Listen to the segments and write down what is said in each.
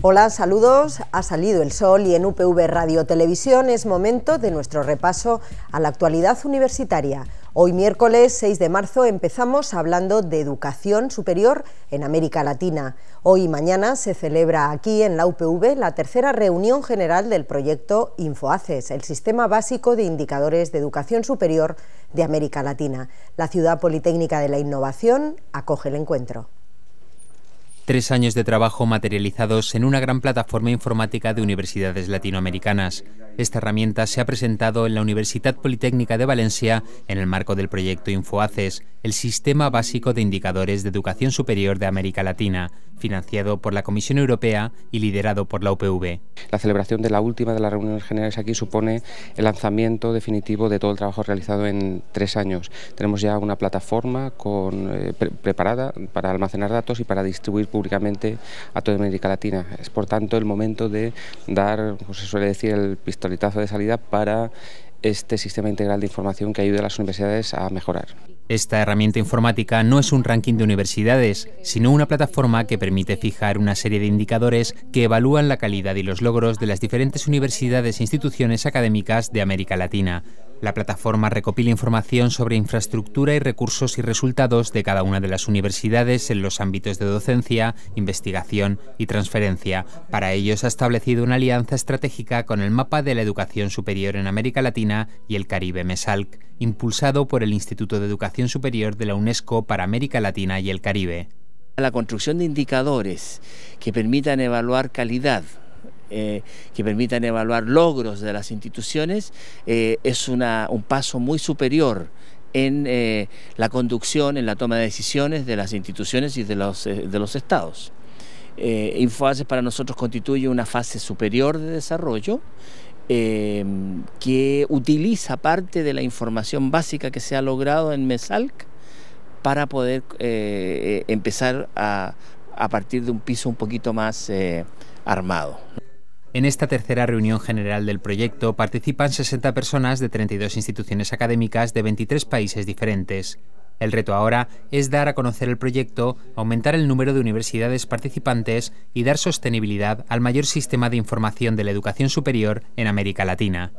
Hola, saludos. Ha salido el sol y en UPV Radio Televisión es momento de nuestro repaso a la actualidad universitaria. Hoy miércoles 6 de marzo empezamos hablando de educación superior en América Latina. Hoy y mañana se celebra aquí en la UPV la tercera reunión general del proyecto InfoACES, el Sistema Básico de Indicadores de Educación Superior de América Latina. La Ciudad Politécnica de la Innovación acoge el encuentro. Tres años de trabajo materializados en una gran plataforma informática de universidades latinoamericanas. Esta herramienta se ha presentado en la Universidad Politécnica de Valencia en el marco del proyecto InfoAces, el Sistema Básico de Indicadores de Educación Superior de América Latina, financiado por la Comisión Europea y liderado por la UPV. La celebración de la última de las reuniones generales aquí supone el lanzamiento definitivo de todo el trabajo realizado en tres años. Tenemos ya una plataforma eh, preparada para almacenar datos y para distribuir públicamente a toda América Latina. Es por tanto el momento de dar, como se suele decir, el pistoletazo de salida para este sistema integral de información que ayude a las universidades a mejorar. Esta herramienta informática no es un ranking de universidades, sino una plataforma que permite fijar una serie de indicadores que evalúan la calidad y los logros de las diferentes universidades e instituciones académicas de América Latina. La plataforma recopila información sobre infraestructura y recursos y resultados de cada una de las universidades en los ámbitos de docencia, investigación y transferencia. Para ello se ha establecido una alianza estratégica con el mapa de la educación superior en América Latina y el Caribe MESALC, impulsado por el Instituto de Educación Superior de la UNESCO para América Latina y el Caribe. La construcción de indicadores que permitan evaluar calidad, eh, que permitan evaluar logros de las instituciones, eh, es una, un paso muy superior en eh, la conducción, en la toma de decisiones de las instituciones y de los, de los estados. Eh, para nosotros constituye una fase superior de desarrollo Em, que utiliza parte de la información básica que se ha logrado en MESALC para poder eh, eh, empezar a, partir de un piso un poquito más eh, armado. En esta tercera reunión general del proyecto participan 60 personas de 32 instituciones académicas de 23 países diferentes. El reto ahora es dar a conocer el proyecto, aumentar el número de universidades participantes y dar sostenibilidad al mayor sistema de información de la educación superior en América Latina.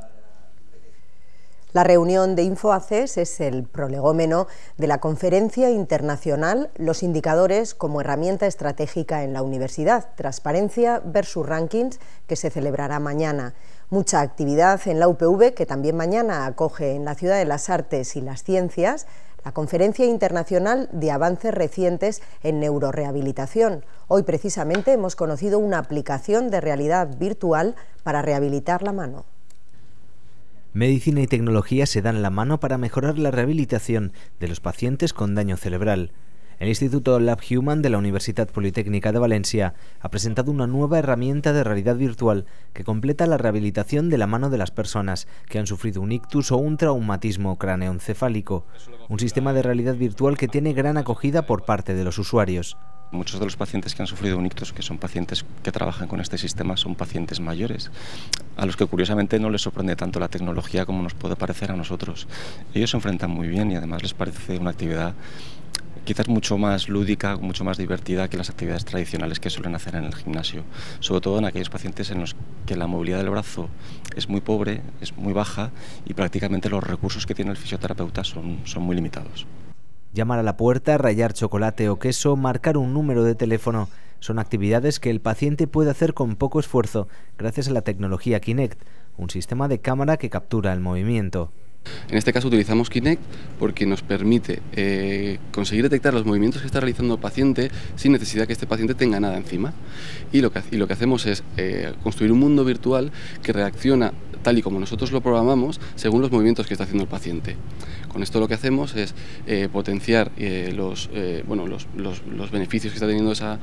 La reunión de InfoACES es el prolegómeno de la conferencia internacional Los indicadores como herramienta estratégica en la universidad, transparencia versus rankings, que se celebrará mañana. Mucha actividad en la UPV, que también mañana acoge en la Ciudad de las Artes y las Ciencias la Conferencia Internacional de Avances Recientes en Neurorehabilitación. Hoy precisamente hemos conocido una aplicación de realidad virtual para rehabilitar la mano. Medicina y tecnología se dan la mano para mejorar la rehabilitación de los pacientes con daño cerebral. El Instituto Lab Human de la Universidad Politécnica de Valencia ha presentado una nueva herramienta de realidad virtual que completa la rehabilitación de la mano de las personas que han sufrido un ictus o un traumatismo craneoencefálico, un sistema de realidad virtual que tiene gran acogida por parte de los usuarios. Muchos de los pacientes que han sufrido un ictus, que son pacientes que trabajan con este sistema, son pacientes mayores, a los que curiosamente no les sorprende tanto la tecnología como nos puede parecer a nosotros. Ellos se enfrentan muy bien y además les parece una actividad quizás mucho más lúdica, mucho más divertida que las actividades tradicionales que suelen hacer en el gimnasio, sobre todo en aquellos pacientes en los que la movilidad del brazo es muy pobre, es muy baja y prácticamente los recursos que tiene el fisioterapeuta son, muy limitados. Llamar a la puerta, rayar chocolate o queso, marcar un número de teléfono. Son actividades que el paciente puede hacer con poco esfuerzo gracias a la tecnología Kinect, un sistema de cámara que captura el movimiento. En este caso utilizamos Kinect porque nos permite eh, conseguir detectar los movimientos que está realizando el paciente sin necesidad que este paciente tenga nada encima. Y lo que, hacemos es eh, construir un mundo virtual que reacciona tal y como nosotros lo programamos según los movimientos que está haciendo el paciente. Con esto lo que hacemos es eh, potenciar los, beneficios que está teniendo esa,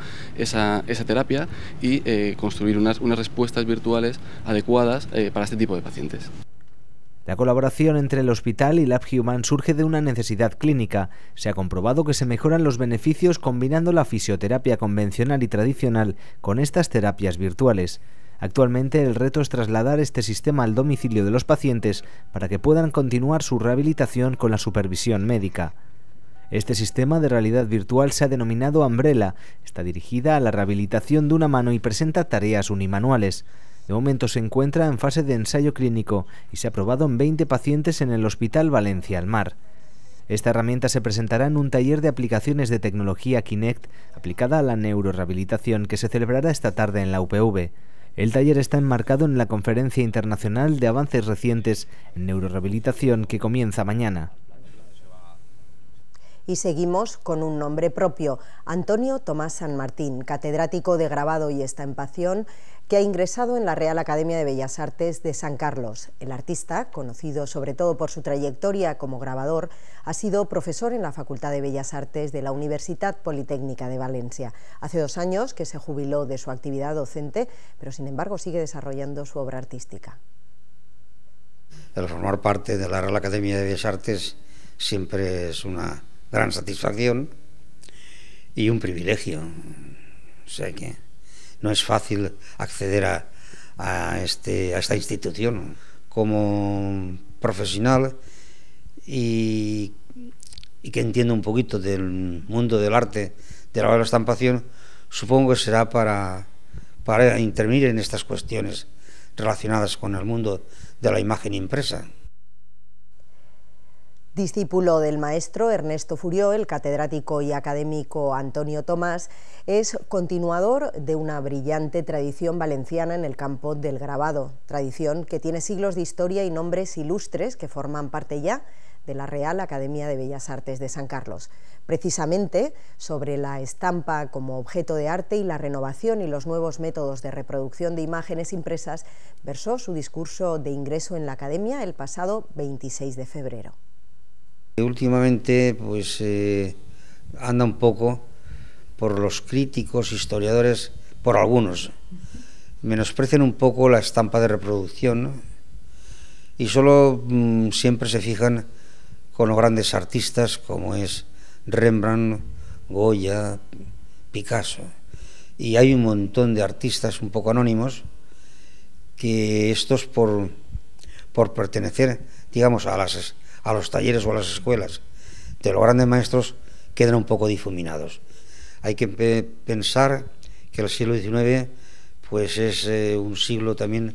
terapia y construir unas respuestas virtuales adecuadas para este tipo de pacientes. La colaboración entre el hospital y Human surge de una necesidad clínica. Se ha comprobado que se mejoran los beneficios combinando la fisioterapia convencional y tradicional con estas terapias virtuales. Actualmente el reto es trasladar este sistema al domicilio de los pacientes para que puedan continuar su rehabilitación con la supervisión médica. Este sistema de realidad virtual se ha denominado Umbrella, está dirigida a la rehabilitación de una mano y presenta tareas unimanuales. De momento se encuentra en fase de ensayo clínico y se ha probado en 20 pacientes en el Hospital Valencia al Mar. Esta herramienta se presentará en un taller de aplicaciones de tecnología Kinect aplicada a la neurorehabilitación que se celebrará esta tarde en la UPV. El taller está enmarcado en la Conferencia Internacional de Avances Recientes en Neurorehabilitación que comienza mañana y seguimos con un nombre propio, Antonio Tomás San Martín, catedrático de grabado y estampación que ha ingresado en la Real Academia de Bellas Artes de San Carlos. El artista, conocido sobre todo por su trayectoria como grabador, ha sido profesor en la Facultad de Bellas Artes de la Universidad Politécnica de Valencia. Hace dos años que se jubiló de su actividad docente, pero sin embargo sigue desarrollando su obra artística. El formar parte de la Real Academia de Bellas Artes siempre es una gran satisfacción y un privilegio. O que no es fácil acceder a, este, esta institución como profesional y, que entiendo un poquito del mundo del arte, de la estampación, supongo que será para, para intervenir en estas cuestiones relacionadas con el mundo de la imagen impresa. Discípulo del maestro Ernesto Furió, el catedrático y académico Antonio Tomás es continuador de una brillante tradición valenciana en el campo del grabado, tradición que tiene siglos de historia y nombres ilustres que forman parte ya de la Real Academia de Bellas Artes de San Carlos. Precisamente sobre la estampa como objeto de arte y la renovación y los nuevos métodos de reproducción de imágenes impresas versó su discurso de ingreso en la Academia el pasado 26 de febrero. Últimamente pues eh, anda un poco por los críticos, historiadores, por algunos. Menosprecian un poco la estampa de reproducción y solo mm, siempre se fijan con los grandes artistas como es Rembrandt, Goya, Picasso. Y hay un montón de artistas un poco anónimos que estos por, por pertenecer, digamos, a las a los talleres o a las escuelas de los grandes maestros quedan un poco difuminados. Hay que pensar que el siglo XIX pues es eh, un siglo también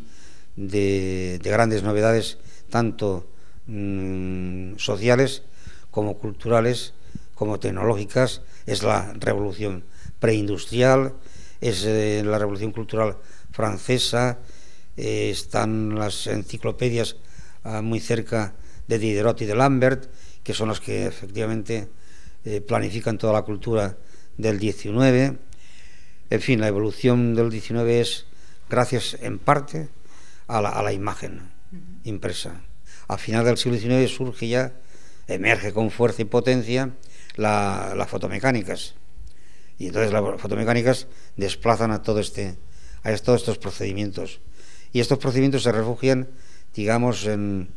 de, grandes novedades, tanto mm, sociales como culturales, como tecnológicas. Es la revolución preindustrial, es eh, la revolución cultural francesa, eh, están las enciclopedias ah, muy cerca de Diderot y de Lambert, que son los que efectivamente eh, planifican toda la cultura del XIX. En fin, la evolución del XIX es gracias en parte a la, imagen impresa. Al final del siglo XIX surge ya, emerge con fuerza y potencia las fotomecánicas. Y entonces las fotomecánicas desplazan a, este, a todos estos procedimientos. Y estos procedimientos se refugian, digamos, en,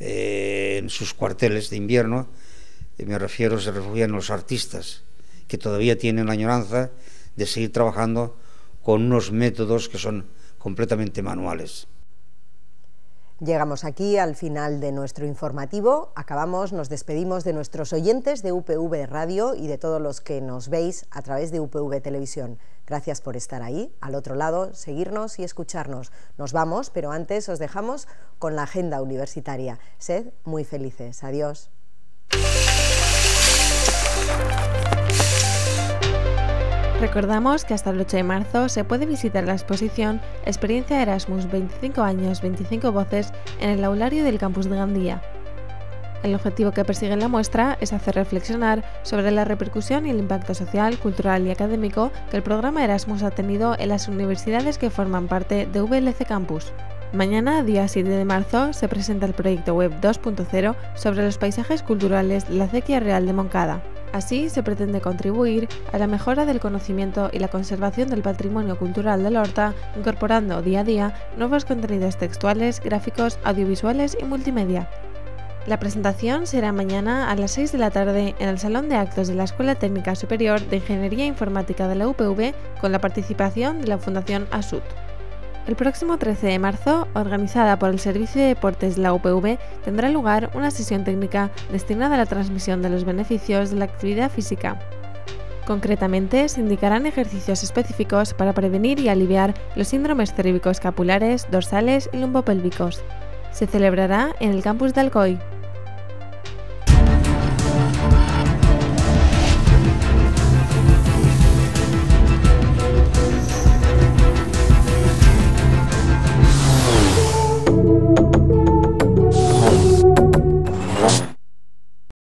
eh, en sus cuarteles de invierno, me refiero, se refugian los artistas, que todavía tienen la añoranza de seguir trabajando con unos métodos que son completamente manuales. Llegamos aquí al final de nuestro informativo. Acabamos, nos despedimos de nuestros oyentes de UPV Radio y de todos los que nos veis a través de UPV Televisión. Gracias por estar ahí, al otro lado, seguirnos y escucharnos. Nos vamos, pero antes os dejamos con la agenda universitaria. Sed muy felices. Adiós. Recordamos que hasta el 8 de marzo se puede visitar la exposición Experiencia Erasmus 25 años, 25 voces en el aulario del campus de Gandía. El objetivo que persigue la muestra es hacer reflexionar sobre la repercusión y el impacto social, cultural y académico que el programa Erasmus ha tenido en las universidades que forman parte de VLC Campus. Mañana, día 7 de marzo, se presenta el proyecto web 2.0 sobre los paisajes culturales de la Acequia Real de Moncada. Así se pretende contribuir a la mejora del conocimiento y la conservación del patrimonio cultural de la Horta, incorporando día a día nuevos contenidos textuales, gráficos, audiovisuales y multimedia. La presentación será mañana a las 6 de la tarde en el Salón de Actos de la Escuela Técnica Superior de Ingeniería Informática de la UPV con la participación de la Fundación ASUT. El próximo 13 de marzo, organizada por el Servicio de Deportes de la UPV, tendrá lugar una sesión técnica destinada a la transmisión de los beneficios de la actividad física. Concretamente, se indicarán ejercicios específicos para prevenir y aliviar los síndromes cérvicos dorsales y lumbopélvicos. Se celebrará en el campus de Alcoy.